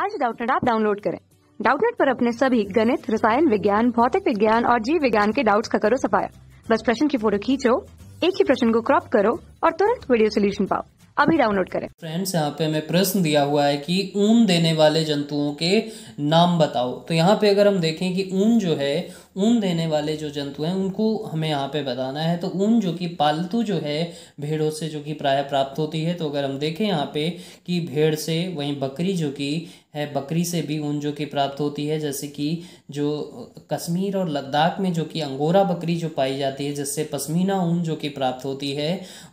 आज डाउटनेट आप डाउनलोड करें डाउटनेट पर अपने सभी गणित रसायन विज्ञान भौतिक विज्ञान और जीव विज्ञान के डाउट्स का करो सफाया बस प्रश्न की फोटो खींचो एक ही प्रश्न को क्रॉप करो और तुरंत वीडियो सोल्यूशन पाओ अभी डाउनलोड करें फ्रेंड्स यहाँ पे हमें प्रश्न दिया हुआ है कि ऊन देने वाले जंतुओं के नाम बताओ तो यहाँ पे अगर हम देखें कि ऊन जो है ऊन देने वाले जो जंतु हैं उनको हमें यहाँ पे बताना है तो ऊन जो कि पालतू जो है भेड़ों से जो कि प्राय प्राप्त होती है तो अगर हम देखें यहाँ पे कि भेड़ से वहीं बकरी जो कि है बकरी से भी ऊन जो कि प्राप्त होती है जैसे कि जो कश्मीर और लद्दाख में जो कि अंगोरा बकरी जो पाई जाती है जिससे पश्मीना ऊन जो कि प्राप्त होती है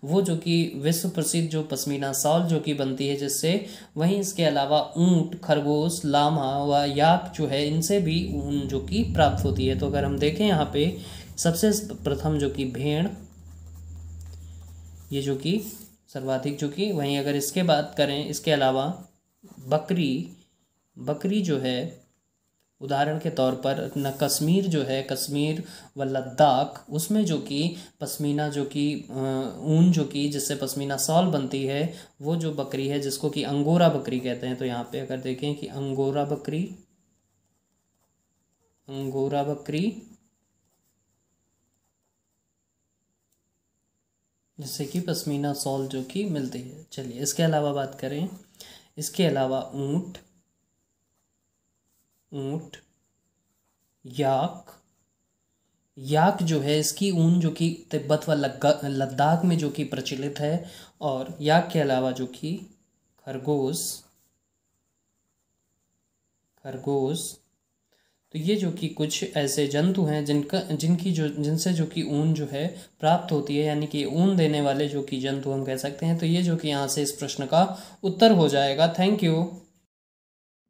वो जो कि विश्व प्रसिद्ध जो पश्मीना सॉल जो कि बनती है जिससे वहीं इसके अलावा ऊँट खरगोश लामा व याक जो है इनसे भी ऊन जो कि प्राप्त होती है तो अगर हम देखें यहाँ पर सबसे प्रथम जो कि भेड़ ये जो कि सर्वाधिक जो कि वहीं अगर इसके बात करें इसके अलावा बकरी बकरी जो है उदाहरण के तौर पर न कश्मीर जो है कश्मीर व लद्दाख उसमें जो कि पश्मीना जो कि ऊन जो कि जिससे पश्मीना सॉल बनती है वो जो बकरी है जिसको कि अंगोरा बकरी कहते हैं तो यहाँ पे अगर देखें कि अंगोरा बकरी अंगोरा बकरी जिससे कि पश्मीना सॉल जो कि मिलती है चलिए इसके अलावा बात करें इसके अलावा ऊँट ऊंट याक याक जो है इसकी ऊन जो कि तिब्बत व लद्दाख में जो कि प्रचलित है और याक के अलावा जो कि खरगोश खरगोश तो ये जो कि कुछ ऐसे जंतु हैं जिनका जिनकी जो जिनसे जो कि ऊन जो है प्राप्त होती है यानी कि ऊन देने वाले जो कि जंतु हम कह सकते हैं तो ये जो कि यहाँ से इस प्रश्न का उत्तर हो जाएगा थैंक यू